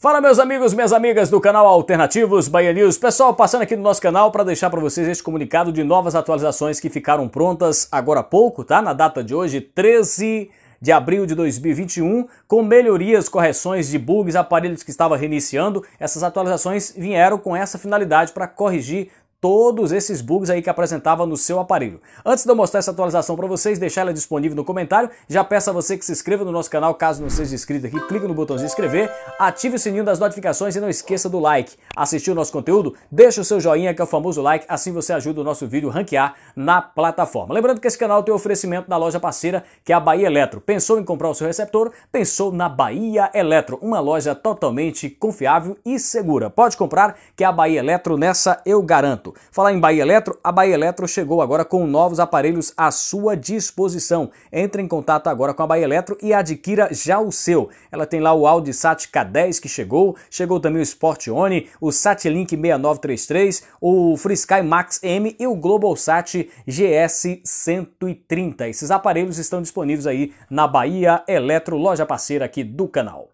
Fala meus amigos, minhas amigas do canal Alternativos Bahia News. Pessoal, passando aqui no nosso canal para deixar para vocês este comunicado de novas atualizações que ficaram prontas agora há pouco, tá? Na data de hoje, 13 de abril de 2021, com melhorias, correções de bugs, aparelhos que estava reiniciando. Essas atualizações vieram com essa finalidade para corrigir todos esses bugs aí que apresentava no seu aparelho. Antes de eu mostrar essa atualização para vocês, deixar ela disponível no comentário, já peço a você que se inscreva no nosso canal caso não seja inscrito aqui, clique no botãozinho inscrever, ative o sininho das notificações e não esqueça do like. Assistiu o nosso conteúdo? Deixa o seu joinha que é o famoso like, assim você ajuda o nosso vídeo a ranquear na plataforma. Lembrando que esse canal tem oferecimento da loja parceira que é a Bahia Eletro. Pensou em comprar o seu receptor? Pensou na Bahia Eletro, uma loja totalmente confiável e segura. Pode comprar que é a Bahia Eletro, nessa eu garanto. Eletro. Falar em Bahia Eletro, a Bahia Eletro chegou agora com novos aparelhos à sua disposição. Entre em contato agora com a Bahia Eletro e adquira já o seu. Ela tem lá o Audi Sat K10 que chegou, chegou também o Sport One, o Satlink 6933, o FreeSky Max M e o Globalsat GS 130. Esses aparelhos estão disponíveis aí na Bahia Eletro, loja parceira aqui do canal.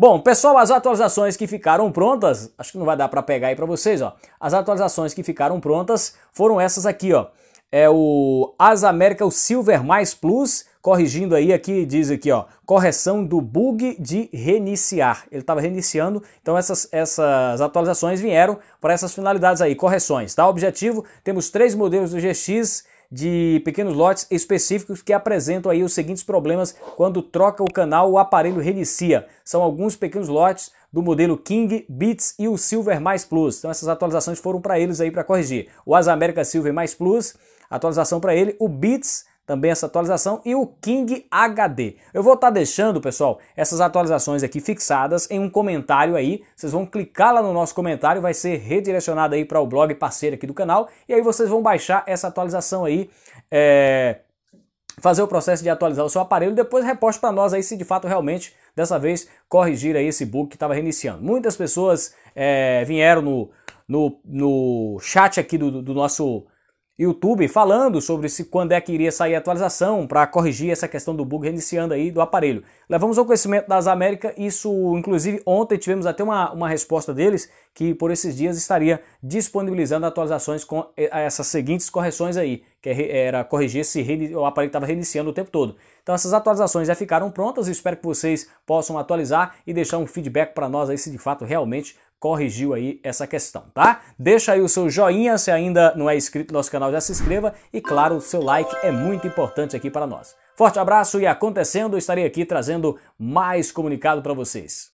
Bom, pessoal, as atualizações que ficaram prontas, acho que não vai dar para pegar aí para vocês, ó. As atualizações que ficaram prontas foram essas aqui, ó. É o As America Silver Mais Plus, corrigindo aí aqui diz aqui, ó, correção do bug de reiniciar. Ele estava reiniciando, então essas, essas atualizações vieram para essas finalidades aí, correções, tá? Objetivo, temos três modelos do GX de pequenos lotes específicos que apresentam aí os seguintes problemas quando troca o canal o aparelho reinicia. São alguns pequenos lotes do modelo King, Beats e o Silver Mais Plus. Então essas atualizações foram para eles aí para corrigir. O As América Silver Mais Plus, atualização para ele, o Beats também essa atualização e o King HD. Eu vou estar tá deixando, pessoal, essas atualizações aqui fixadas em um comentário aí. Vocês vão clicar lá no nosso comentário, vai ser redirecionado aí para o blog parceiro aqui do canal e aí vocês vão baixar essa atualização aí. É fazer o processo de atualizar o seu aparelho, depois reposte para nós aí se de fato realmente dessa vez corrigir aí esse bug que estava reiniciando. Muitas pessoas é, vieram no, no, no chat aqui do, do nosso YouTube falando sobre se quando é que iria sair a atualização para corrigir essa questão do bug reiniciando aí do aparelho. Levamos ao conhecimento das Américas, isso inclusive ontem tivemos até uma, uma resposta deles que por esses dias estaria disponibilizando atualizações com eh, essas seguintes correções aí, que é era corrigir se o aparelho estava reiniciando o tempo todo. Então essas atualizações já ficaram prontas, espero que vocês possam atualizar e deixar um feedback para nós aí se de fato realmente corrigiu aí essa questão, tá? Deixa aí o seu joinha, se ainda não é inscrito no nosso canal, já se inscreva e claro, o seu like é muito importante aqui para nós. Forte abraço e acontecendo, estarei aqui trazendo mais comunicado para vocês.